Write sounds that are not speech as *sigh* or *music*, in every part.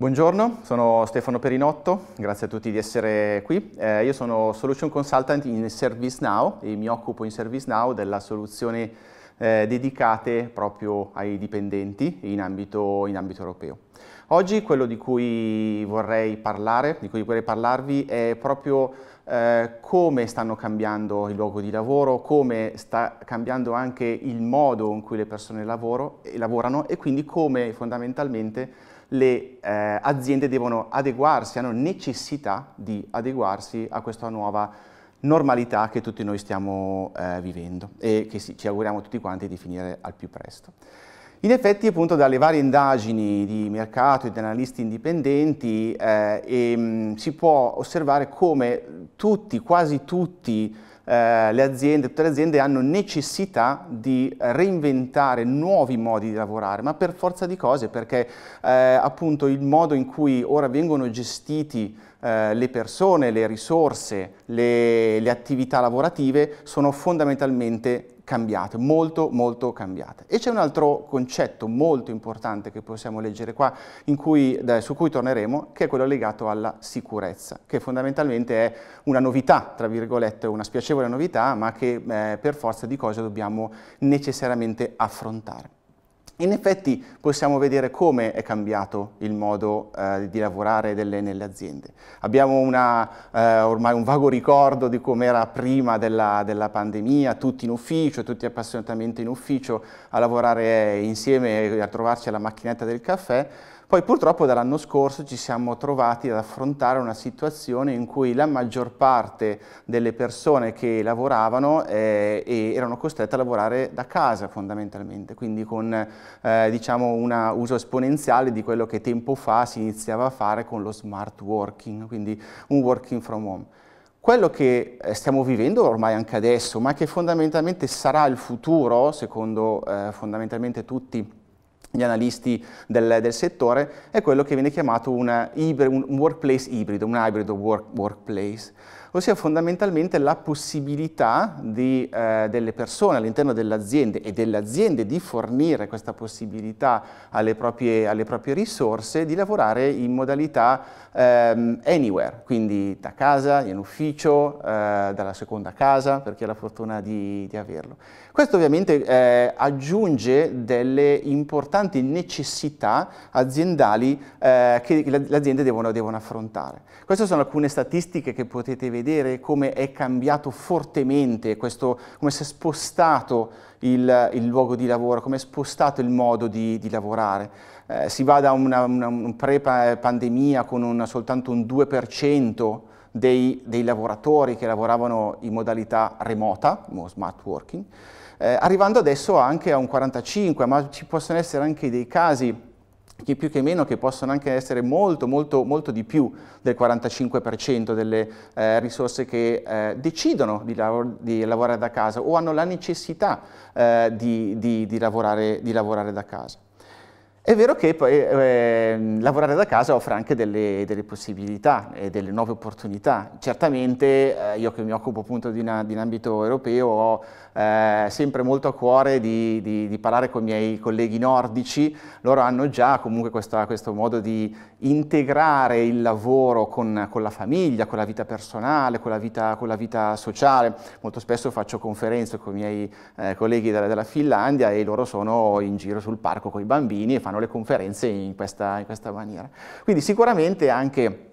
Buongiorno, sono Stefano Perinotto, grazie a tutti di essere qui. Eh, io sono Solution Consultant in ServiceNow e mi occupo in ServiceNow della soluzione eh, dedicate proprio ai dipendenti in ambito, in ambito, europeo. Oggi quello di cui vorrei parlare, di cui vorrei parlarvi, è proprio eh, come stanno cambiando il luogo di lavoro, come sta cambiando anche il modo in cui le persone lavoro, eh, lavorano e quindi come fondamentalmente le eh, aziende devono adeguarsi, hanno necessità di adeguarsi a questa nuova normalità che tutti noi stiamo eh, vivendo e che ci auguriamo tutti quanti di finire al più presto. In effetti appunto dalle varie indagini di mercato e di analisti indipendenti eh, e, ehm, mh, si può osservare come tutti, quasi tutti, eh, le aziende, tutte le aziende hanno necessità di reinventare nuovi modi di lavorare, ma per forza di cose, perché eh, appunto il modo in cui ora vengono gestiti eh, le persone, le risorse, le, le attività lavorative sono fondamentalmente cambiate, molto molto cambiate. E c'è un altro concetto molto importante che possiamo leggere qua, cui, su cui torneremo, che è quello legato alla sicurezza, che fondamentalmente è una novità, tra virgolette, una spiacevole novità, ma che eh, per forza di cose dobbiamo necessariamente affrontare. In effetti possiamo vedere come è cambiato il modo eh, di lavorare delle, nelle aziende. Abbiamo una, eh, ormai un vago ricordo di come era prima della, della, pandemia, tutti in ufficio, tutti appassionatamente in ufficio, a lavorare insieme e a trovarci alla macchinetta del caffè, poi purtroppo dall'anno scorso ci siamo trovati ad affrontare una situazione in cui la maggior parte delle persone che lavoravano eh, erano costrette a lavorare da casa fondamentalmente, quindi con eh, diciamo un uso esponenziale di quello che tempo fa si iniziava a fare con lo smart working, quindi un working from home. Quello che eh, stiamo vivendo ormai anche adesso, ma che fondamentalmente sarà il futuro, secondo eh, fondamentalmente tutti gli analisti del, del, settore, è quello che viene chiamato una, un workplace ibrido, un hybrid work, workplace, ossia fondamentalmente la possibilità di, eh, delle persone all'interno delle aziende e delle aziende di fornire questa possibilità alle proprie, alle proprie risorse di lavorare in modalità ehm, anywhere, quindi da casa, in ufficio, eh, dalla seconda casa, per chi ha la fortuna di, di averlo. Questo ovviamente eh, aggiunge delle importanti necessità aziendali eh, che le aziende devono, devono affrontare. Queste sono alcune statistiche che potete vedere vedere come è cambiato fortemente questo, come si è spostato il, il, luogo di lavoro, come è spostato il modo di, di lavorare. Eh, si va da una, una un pre-pandemia con un, soltanto un 2% dei, dei, lavoratori che lavoravano in modalità remota, smart working, eh, arrivando adesso anche a un 45%, ma ci possono essere anche dei casi che più che meno che possono anche essere molto molto molto di più del 45% delle eh, risorse che eh, decidono di, lav di, lavorare da casa o hanno la necessità eh, di, di, lavorare, di lavorare da casa. È vero che eh, lavorare da casa offre anche delle, delle, possibilità e delle nuove opportunità. Certamente eh, io che mi occupo appunto di, una, di un ambito europeo ho eh, sempre molto a cuore di, di, di, parlare con i miei colleghi nordici, loro hanno già comunque questa, questo modo di integrare il lavoro con, con, la famiglia, con la vita personale, con la vita, con la vita sociale. Molto spesso faccio conferenze con i miei eh, colleghi della, della, Finlandia e loro sono in giro sul parco con i bambini e fanno fanno le conferenze in questa, in questa maniera. Quindi sicuramente anche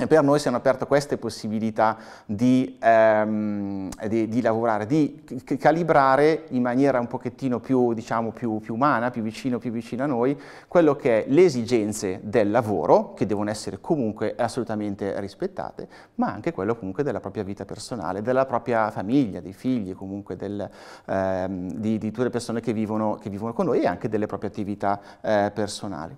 e per noi si sono aperte queste possibilità di, ehm, di, di, lavorare, di calibrare in maniera un pochettino più, diciamo, più, più umana, più vicino, più vicino a noi, quello che è le esigenze del lavoro, che devono essere comunque assolutamente rispettate, ma anche quello comunque della propria vita personale, della propria famiglia, dei figli, comunque del, ehm, di, di, tutte le persone che vivono, che vivono, con noi e anche delle proprie attività eh, personali.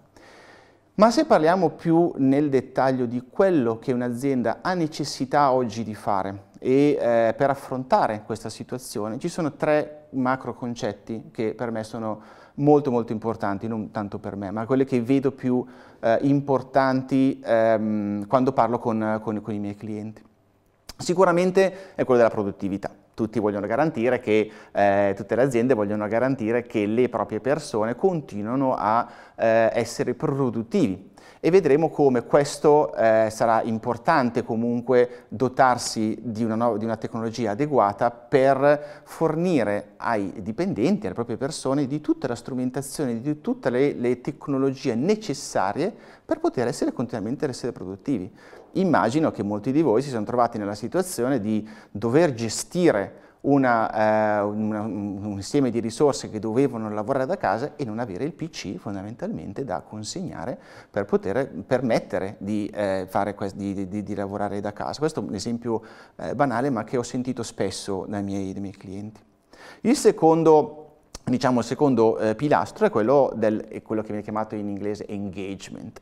Ma se parliamo più nel dettaglio di quello che un'azienda ha necessità oggi di fare e eh, per affrontare questa situazione ci sono tre macro concetti che per me sono molto molto importanti, non tanto per me, ma quelli che vedo più eh, importanti ehm, quando parlo con, con, con i miei clienti. Sicuramente è quello della produttività tutti vogliono garantire che, eh, tutte le aziende vogliono garantire che le proprie persone continuino a eh, essere produttivi e vedremo come questo eh, sarà importante comunque dotarsi di una, di una, tecnologia adeguata per fornire ai dipendenti, alle proprie persone, di tutta la strumentazione, di tutte le, le tecnologie necessarie per poter essere continuamente essere produttivi. Immagino che molti di voi si sono trovati nella situazione di dover gestire una, eh, una, un insieme di risorse che dovevano lavorare da casa e non avere il PC fondamentalmente da consegnare per poter permettere di, eh, di, di, di lavorare da casa. Questo è un esempio eh, banale ma che ho sentito spesso dai miei, dai miei clienti. Il secondo diciamo, il secondo eh, pilastro è quello, del, è quello, che viene chiamato in inglese engagement.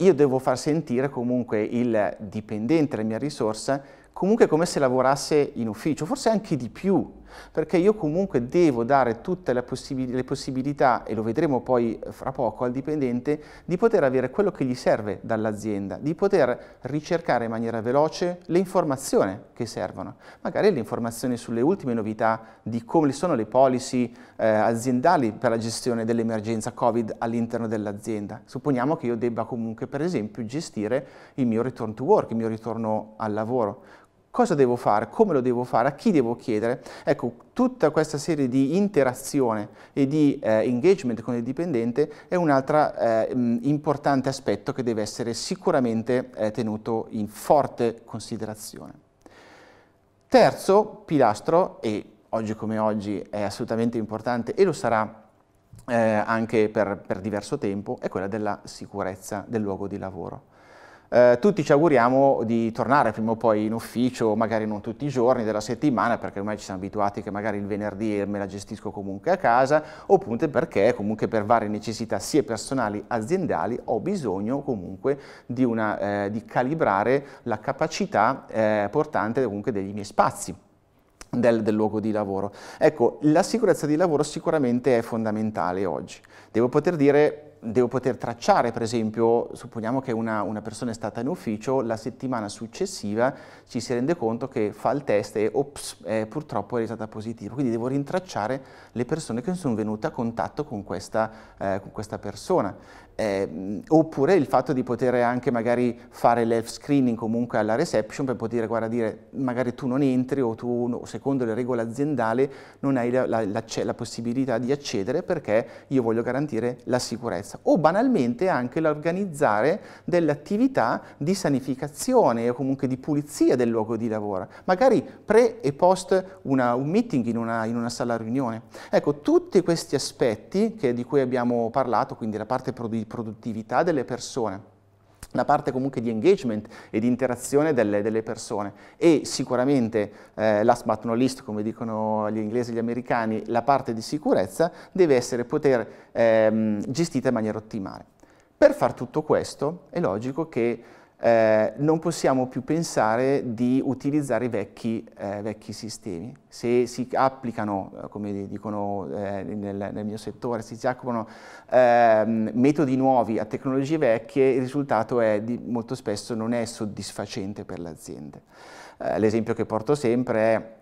Io devo far sentire comunque il dipendente, la mia risorsa, comunque come se lavorasse in ufficio, forse anche di più, perché io comunque devo dare tutte le, possib le, possibilità, e lo vedremo poi eh, fra poco al dipendente, di poter avere quello che gli serve dall'azienda, di poter ricercare in maniera veloce le informazioni che servono, magari le informazioni sulle ultime novità di come sono le policy eh, aziendali per la gestione dell'emergenza Covid all'interno dell'azienda. Supponiamo che io debba comunque per esempio gestire il mio return to work, il mio ritorno al lavoro cosa devo fare, come lo devo fare, a chi devo chiedere. Ecco, tutta questa serie di interazione e di eh, engagement con il dipendente è un altro eh, mm, importante aspetto che deve essere sicuramente eh, tenuto in forte considerazione. Terzo pilastro, e oggi come oggi è assolutamente importante e lo sarà eh, anche per, per diverso tempo, è quella della sicurezza del luogo di lavoro. Eh, tutti ci auguriamo di tornare prima o poi in ufficio, magari non tutti i giorni della settimana, perché ormai ci siamo abituati che magari il venerdì me la gestisco comunque a casa, oppure perché comunque per varie necessità sia personali aziendali ho bisogno comunque di, una, eh, di calibrare la capacità eh, portante comunque dei miei spazi. Del, del, luogo di lavoro. Ecco, la sicurezza di lavoro sicuramente è fondamentale oggi. Devo poter dire devo poter tracciare, per esempio, supponiamo che una, una, persona è stata in ufficio, la settimana successiva ci si rende conto che fa il test e ops, eh, purtroppo è risultata positivo. Quindi devo rintracciare le persone che sono venute a contatto con questa, eh, con questa persona. Eh, oppure il fatto di poter anche magari fare l'elf screening comunque alla reception per poter guarda, dire magari tu non entri o tu secondo le regole aziendali non hai la, la, la, la, possibilità di accedere perché io voglio garantire la sicurezza o banalmente anche l'organizzare delle attività di sanificazione o comunque di pulizia del luogo di lavoro magari pre e post una, un meeting in una, in una sala riunione ecco tutti questi aspetti che, di cui abbiamo parlato quindi la parte produttiva produttività delle persone, una parte comunque di engagement e di interazione delle, delle persone e sicuramente, eh, last but not least, come dicono gli inglesi e gli americani, la parte di sicurezza deve essere poter ehm, gestita in maniera ottimale. Per far tutto questo è logico che eh, non possiamo più pensare di utilizzare vecchi, eh, vecchi sistemi. Se si applicano, eh, come dicono eh, nel, nel, mio settore, se si applicano ehm, metodi nuovi a tecnologie vecchie, il risultato è di, molto spesso non è soddisfacente per le aziende. Eh, l'esempio che porto sempre è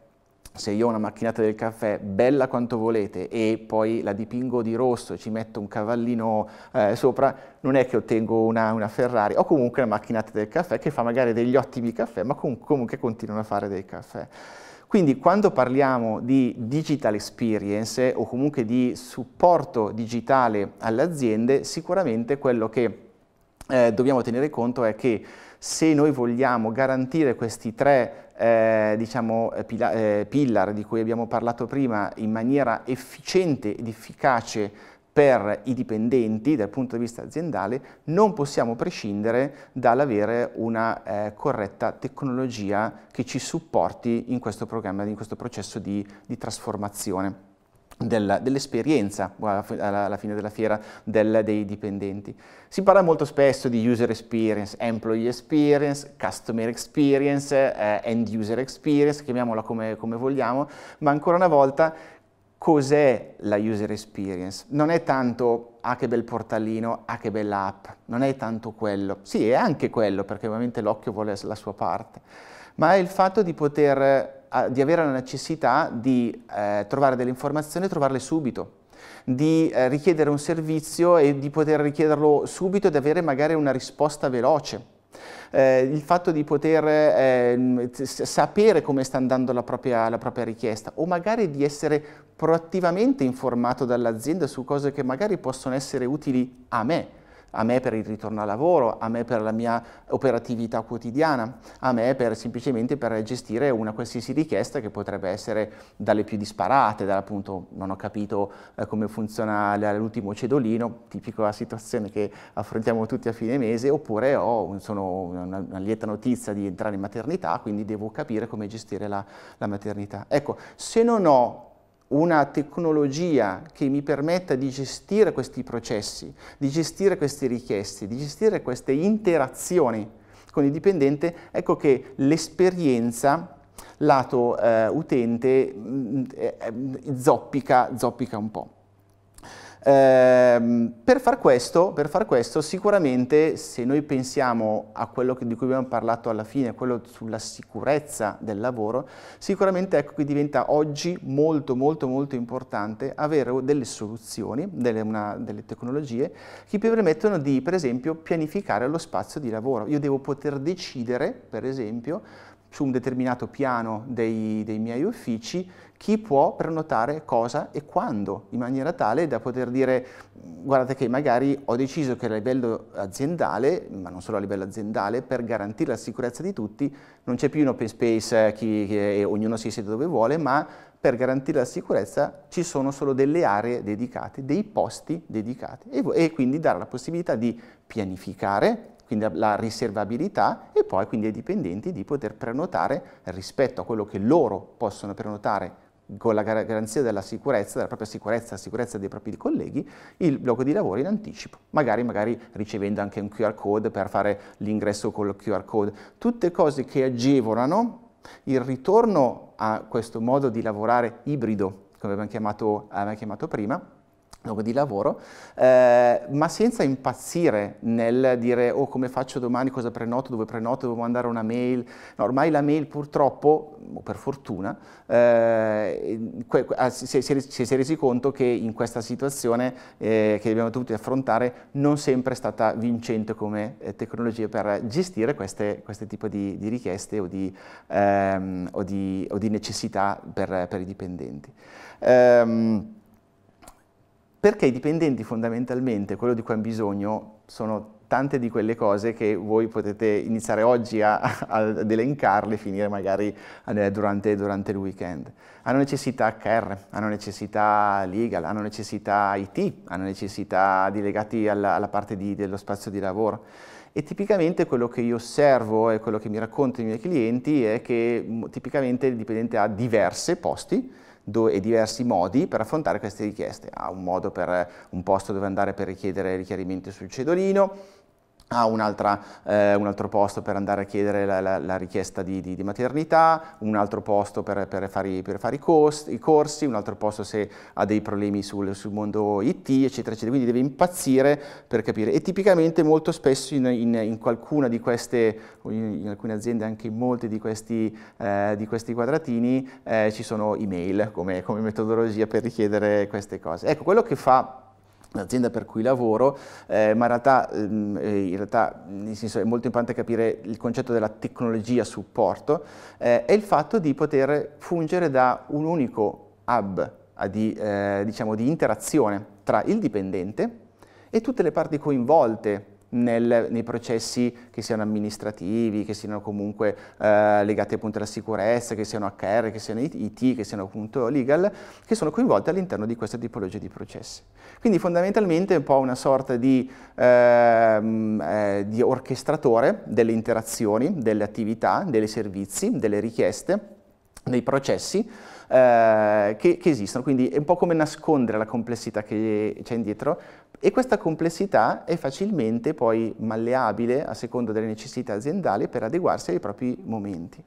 se io ho una macchinata del caffè bella quanto volete e poi la dipingo di rosso e ci metto un cavallino eh, sopra, non è che ottengo una, una, Ferrari, o comunque una macchinata del caffè che fa magari degli ottimi caffè, ma com comunque continuano a fare dei caffè. Quindi quando parliamo di digital experience o comunque di supporto digitale alle aziende, sicuramente quello che eh, dobbiamo tenere conto è che se noi vogliamo garantire questi tre eh, diciamo, eh, pila, eh, pillar di cui abbiamo parlato prima in maniera efficiente ed efficace per i dipendenti dal punto di vista aziendale, non possiamo prescindere dall'avere una eh, corretta tecnologia che ci supporti in questo, in questo processo di, di trasformazione dell'esperienza alla fine della fiera del, dei dipendenti. Si parla molto spesso di user experience, employee experience, customer experience, eh, end user experience, chiamiamola come, come vogliamo, ma ancora una volta cos'è la user experience? Non è tanto ah che bel portalino, ah che bella app, non è tanto quello. Sì, è anche quello, perché ovviamente l'occhio vuole la sua parte, ma è il fatto di poter di avere la necessità di eh, trovare delle informazioni e trovarle subito di eh, richiedere un servizio e di poter richiederlo subito e di avere magari una risposta veloce. Eh, il fatto di poter eh, sapere come sta andando la propria, la propria, richiesta o magari di essere proattivamente informato dall'azienda su cose che magari possono essere utili a me a me per il ritorno al lavoro, a me per la mia operatività quotidiana, a me per, semplicemente per gestire una qualsiasi richiesta che potrebbe essere dalle più disparate, dall'appunto non ho capito eh, come funziona l'ultimo cedolino, tipica situazione che affrontiamo tutti a fine mese, oppure ho un, una, una, lieta notizia di entrare in maternità, quindi devo capire come gestire la, la maternità. Ecco, se non ho una tecnologia che mi permetta di gestire questi processi, di gestire queste richieste, di gestire queste interazioni con il dipendente, ecco che l'esperienza lato eh, utente mh, mm, eh, eh, zoppica, zoppica un po'. Eh, per, far questo, per, far questo, sicuramente se noi pensiamo a quello che, di cui abbiamo parlato alla fine, quello sulla sicurezza del lavoro, sicuramente ecco che diventa oggi molto molto molto importante avere delle soluzioni, delle, una, delle tecnologie che permettono di per esempio pianificare lo spazio di lavoro. Io devo poter decidere per esempio su un determinato piano dei, dei miei uffici chi può prenotare cosa e quando, in maniera tale da poter dire mm, guardate che magari ho deciso che a livello aziendale, ma non solo a livello aziendale, per garantire la sicurezza di tutti non c'è più un open space eh, chi, che ognuno si siede dove vuole, ma per garantire la sicurezza ci sono solo delle aree dedicate, dei posti dedicati e, e quindi dare la possibilità di pianificare quindi la riservabilità e poi quindi ai dipendenti di poter prenotare rispetto a quello che loro possono prenotare con la garanzia della sicurezza, della propria sicurezza, la sicurezza dei propri colleghi, il blocco di lavoro in anticipo, magari, magari ricevendo anche un QR code per fare l'ingresso con il QR code, tutte cose che agevolano il ritorno a questo modo di lavorare ibrido, come abbiamo chiamato, abbiamo chiamato prima, luogo di lavoro, eh, ma senza impazzire nel dire oh come faccio domani, cosa prenoto, dove prenoto, devo mandare una mail. No, ormai la mail purtroppo, o per fortuna, eh, ah, si, si, si, si, è resi conto che in questa situazione eh, che abbiamo dovuto affrontare non sempre è stata vincente come eh, tecnologia per gestire queste, queste tipo di, di, richieste o di, ehm, o di, o di necessità per, per, i dipendenti. Um, perché i dipendenti fondamentalmente, quello di cui hanno bisogno, sono tante di quelle cose che voi potete iniziare oggi a, a, ad elencarle e finire magari eh, durante, durante, il weekend. Hanno necessità HR, hanno necessità legal, hanno necessità IT, hanno necessità di legati alla, alla parte di, dello spazio di lavoro. E tipicamente quello che io osservo e quello che mi raccontano i miei clienti è che tipicamente il dipendente ha diversi posti, e diversi modi per affrontare queste richieste. Ha un modo per eh, un posto dove andare per richiedere richiarimenti sul cedolino, ha un, eh, un altro posto per andare a chiedere la, la, la richiesta di, di, di, maternità, un altro posto per, per fare, per fare i, cost, i, corsi, un altro posto se ha dei problemi sul, sul, mondo IT, eccetera, eccetera. Quindi deve impazzire per capire. E tipicamente molto spesso in, in, in qualcuna di queste, in, in, alcune aziende anche in molti di questi, eh, di questi quadratini, eh, ci sono email come, come metodologia per richiedere queste cose. Ecco, quello che fa l'azienda per cui lavoro, eh, ma in realtà, ehm, eh, in realtà è molto importante capire il concetto della tecnologia supporto eh, e il fatto di poter fungere da un unico hub eh, di, eh, diciamo, di interazione tra il dipendente e tutte le parti coinvolte nel, nei processi che siano amministrativi, che siano comunque eh, legati appunto alla sicurezza, che siano HR, che siano IT, che siano appunto legal, che sono coinvolte all'interno di questa tipologia di processi. Quindi fondamentalmente è un po' una sorta di, ehm, eh, di orchestratore delle interazioni, delle attività, dei servizi, delle richieste, dei processi, eh, che, che, esistono, quindi è un po' come nascondere la complessità che c'è indietro e questa complessità è facilmente poi malleabile a seconda delle necessità aziendali per adeguarsi ai propri momenti.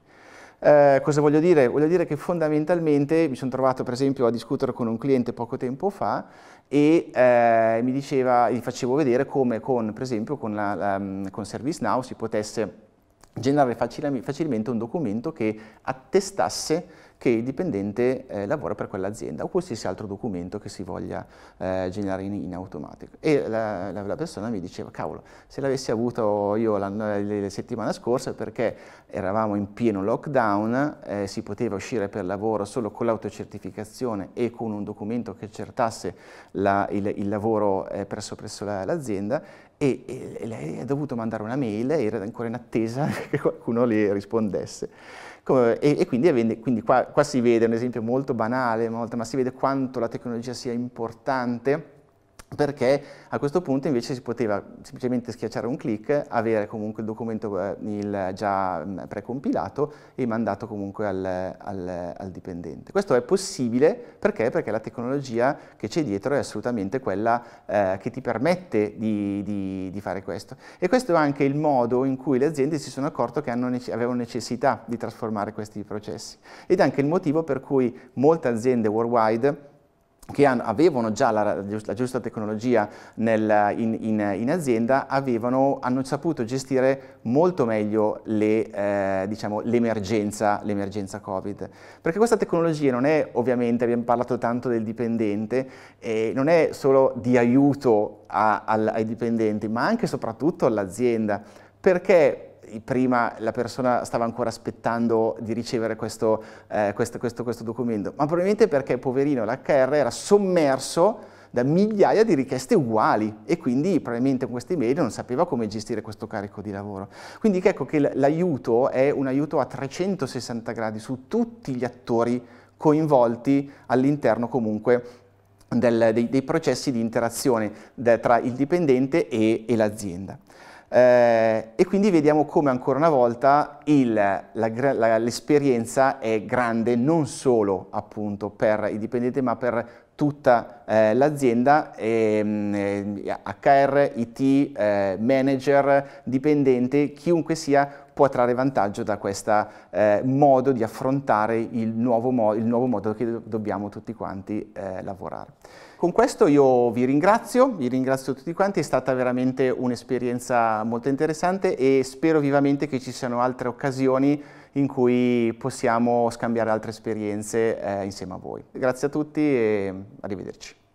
Eh, cosa voglio dire? Voglio dire che fondamentalmente mi sono trovato per esempio a discutere con un cliente poco tempo fa e eh, mi diceva, gli facevo vedere come con, per esempio con, la, la, con ServiceNow si potesse generare facilmente un documento che attestasse che il dipendente eh, lavora per quell'azienda o qualsiasi altro documento che si voglia eh, generare in, in, automatico. E la, la, la, persona mi diceva, cavolo, se l'avessi avuto io la, la, settimana scorsa perché eravamo in pieno lockdown, eh, si poteva uscire per lavoro solo con l'autocertificazione e con un documento che accertasse il, il, lavoro eh, presso, presso l'azienda e, e, lei ha dovuto mandare una mail, era ancora in attesa *laughs* che qualcuno le rispondesse e, e, quindi, quindi qua, qua, si vede un esempio molto banale, molto, ma si vede quanto la tecnologia sia importante perché a questo punto invece si poteva semplicemente schiacciare un clic, avere comunque il documento eh, il già mm, precompilato e mandato comunque al, al, al, dipendente. Questo è possibile perché? perché la tecnologia che c'è dietro è assolutamente quella eh, che ti permette di, di, di, fare questo. E questo è anche il modo in cui le aziende si sono accorte che hanno, avevano necessità di trasformare questi processi ed è anche il motivo per cui molte aziende worldwide che avevano già la, la giusta tecnologia nel, in, in, in, azienda avevano, hanno saputo gestire molto meglio l'emergenza, le, eh, diciamo, Covid. Perché questa tecnologia non è ovviamente, abbiamo parlato tanto del dipendente, eh, non è solo di aiuto a, al, ai dipendenti, ma anche e soprattutto all'azienda. Perché prima la persona stava ancora aspettando di ricevere questo, eh, questo, questo, questo documento, ma probabilmente perché poverino l'HR era sommerso da migliaia di richieste uguali e quindi probabilmente con queste email non sapeva come gestire questo carico di lavoro. Quindi ecco che l'aiuto è un aiuto a 360 gradi su tutti gli attori coinvolti all'interno comunque del, dei, dei, processi di interazione da, tra il dipendente e, e l'azienda. Eh, e quindi vediamo come ancora una volta l'esperienza è grande non solo appunto per i dipendenti ma per tutta eh, l'azienda, ehm, mm, HR, IT, eh, manager, dipendente, chiunque sia può trarre vantaggio da questo eh, modo di affrontare il nuovo, mo il nuovo modo che do dobbiamo tutti quanti eh, lavorare. Con questo io vi ringrazio, vi ringrazio tutti quanti, è stata veramente un'esperienza molto interessante e spero vivamente che ci siano altre occasioni in cui possiamo scambiare altre esperienze eh, insieme a voi. Grazie a tutti e arrivederci.